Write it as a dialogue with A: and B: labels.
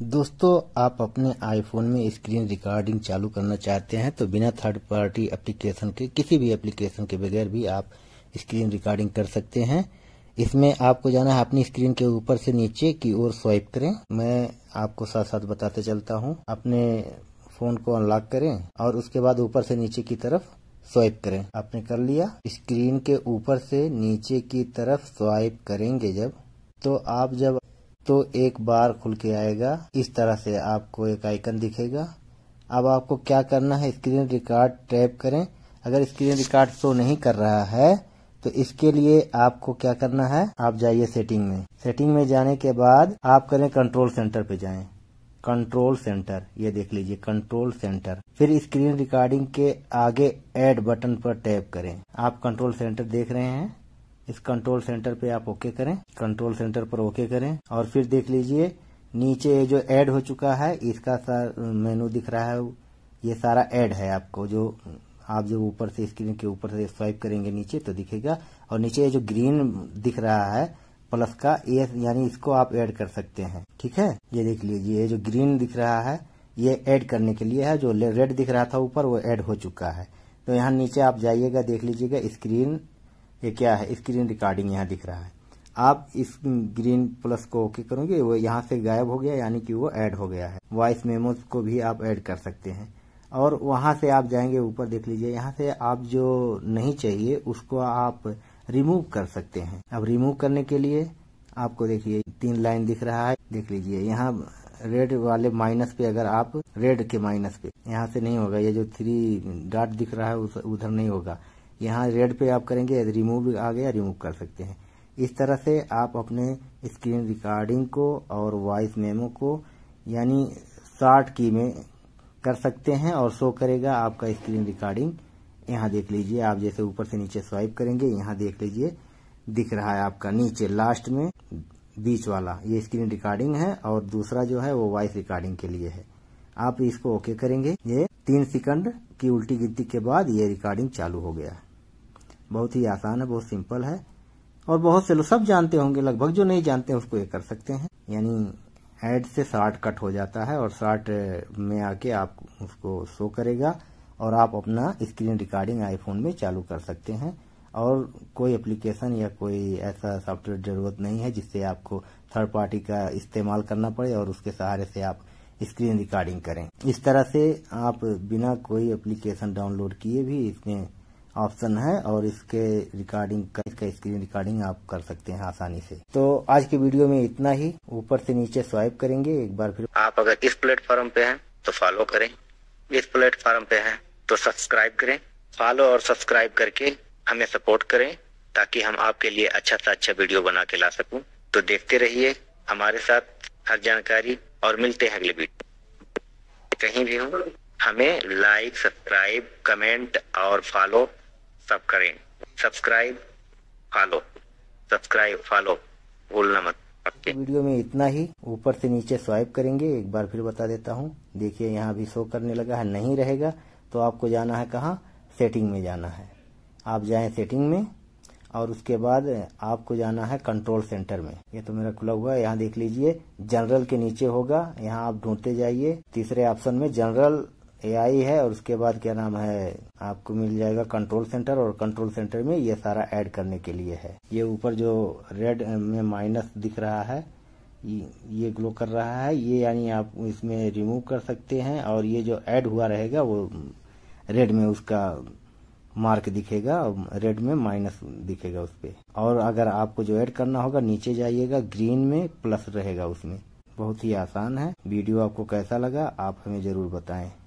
A: दोस्तों आप अपने आईफोन में स्क्रीन रिकॉर्डिंग चालू करना चाहते हैं तो बिना थर्ड पार्टी एप्लीकेशन के किसी भी एप्लीकेशन के बगैर भी आप स्क्रीन रिकॉर्डिंग कर सकते हैं इसमें आपको जाना है अपनी स्क्रीन के ऊपर से नीचे की ओर स्वाइप करें मैं आपको साथ साथ बताते चलता हूं अपने फोन को अनलॉक करें और उसके बाद ऊपर से नीचे की तरफ स्वाइप करें आपने कर लिया स्क्रीन के ऊपर से नीचे की तरफ स्वाइप करेंगे जब तो आप जब तो एक बार खुल के आएगा इस तरह से आपको एक आइकन दिखेगा अब आपको क्या करना है स्क्रीन रिकॉर्ड टैप करें अगर स्क्रीन रिकॉर्ड शो नहीं कर रहा है तो इसके लिए आपको क्या करना है आप जाइए सेटिंग में सेटिंग में जाने के बाद आप करें कंट्रोल सेंटर पे जाएं कंट्रोल सेंटर ये देख लीजिए कंट्रोल सेंटर फिर स्क्रीन रिकॉर्डिंग के आगे एड बटन पर टैप करें आप कंट्रोल सेंटर देख रहे हैं इस कंट्रोल सेंटर पे आप ओके करें कंट्रोल सेंटर पर ओके करें और फिर देख लीजिए नीचे जो ऐड हो चुका है इसका मेनू दिख रहा है ये सारा ऐड है आपको जो आप जो ऊपर से स्क्रीन के ऊपर से स्वाइप करेंगे नीचे तो दिखेगा और नीचे जो ग्रीन दिख रहा है प्लस का ये यानी इसको आप ऐड कर सकते हैं ठीक है ये देख लीजिए ये जो ग्रीन दिख रहा है ये ऐड करने के लिए है जो रेड दिख रहा था ऊपर वो ऐड हो चुका है तो यहाँ नीचे आप जाइएगा देख लीजिएगा स्क्रीन ये क्या है स्क्रीन रिकॉर्डिंग यहाँ दिख रहा है आप इस ग्रीन प्लस को ओके करोगे वो यहाँ से गायब हो गया यानी कि वो ऐड हो गया है वॉइस मेमोज को भी आप ऐड कर सकते हैं और वहाँ से आप जाएंगे ऊपर देख लीजिए यहाँ से आप जो नहीं चाहिए उसको आप रिमूव कर सकते हैं अब रिमूव करने के लिए आपको देखिए तीन लाइन दिख रहा है देख लीजिए यहाँ रेड वाले माइनस पे अगर आप रेड के माइनस पे यहाँ से नहीं होगा ये जो थ्री डॉट दिख रहा है उधर नहीं होगा यहाँ रेड पे आप करेंगे रिमूव आ गया रिमूव कर सकते हैं इस तरह से आप अपने स्क्रीन रिकॉर्डिंग को और वॉइस मेमो को यानी शॉर्ट की में कर सकते हैं और शो करेगा आपका स्क्रीन रिकॉर्डिंग यहाँ देख लीजिए आप जैसे ऊपर से नीचे स्वाइप करेंगे यहाँ देख लीजिए दिख रहा है आपका नीचे लास्ट में बीच वाला ये स्क्रीन रिकॉर्डिंग है और दूसरा जो है वो वॉइस रिकॉर्डिंग के लिए है आप इसको ओके करेंगे ये तीन सेकंड की उल्टी गिनती के बाद ये रिकॉर्डिंग चालू हो गया बहुत ही आसान है बहुत सिंपल है और बहुत से लोग सब जानते होंगे लगभग जो नहीं जानते उसको ये कर सकते हैं यानी एड से शार्ट कट हो जाता है और शार्ट में आके आप उसको शो करेगा और आप अपना स्क्रीन रिकॉर्डिंग आईफोन में चालू कर सकते हैं और कोई एप्लीकेशन या कोई ऐसा सॉफ्टवेयर जरूरत नहीं है जिससे आपको थर्ड पार्टी का इस्तेमाल करना पड़े और उसके सहारे से आप स्क्रीन रिकॉर्डिंग करें इस तरह से आप बिना कोई एप्लीकेशन डाउनलोड किए भी इसमें ऑप्शन है और इसके रिकॉर्डिंग का इसका स्क्रीन रिकॉर्डिंग आप कर सकते हैं आसानी से तो आज के वीडियो में इतना ही ऊपर से नीचे स्वाइप करेंगे एक बार फिर आप अगर इस प्लेटफॉर्म पे हैं तो फॉलो करें इस प्लेटफॉर्म पे हैं तो सब्सक्राइब करें फॉलो और सब्सक्राइब करके हमें सपोर्ट करें ताकि हम आपके लिए अच्छा सा अच्छा वीडियो बना के ला सकूँ तो देखते रहिए हमारे साथ हर जानकारी और मिलते हैं अगले वीडियो कहीं भी हो हमें लाइक सब्सक्राइब कमेंट और फॉलो सब करें सब्सक्राइब फॉलो सब्सक्राइब फॉलो भूलना मत तो वीडियो में इतना ही ऊपर से नीचे स्वाइप करेंगे एक बार फिर बता देता हूँ देखिए यहाँ भी शो करने लगा है नहीं रहेगा तो आपको जाना है कहाँ सेटिंग में जाना है आप जाएं सेटिंग में और उसके बाद आपको जाना है कंट्रोल सेंटर में ये तो मेरा खुला हुआ है यहाँ देख लीजिए जनरल के नीचे होगा यहाँ आप ढूंढते जाइए तीसरे ऑप्शन में जनरल एआई है और उसके बाद क्या नाम है आपको मिल जाएगा कंट्रोल सेंटर और कंट्रोल सेंटर में ये सारा ऐड करने के लिए है ये ऊपर जो रेड में माइनस दिख रहा है ये ग्लो कर रहा है ये यानी आप इसमें रिमूव कर सकते हैं और ये जो ऐड हुआ रहेगा वो रेड में उसका मार्क दिखेगा रेड में माइनस दिखेगा उस पर और अगर आपको जो ऐड करना होगा नीचे जाइएगा ग्रीन में प्लस रहेगा उसमें बहुत ही आसान है वीडियो आपको कैसा लगा आप हमें जरूर बताएं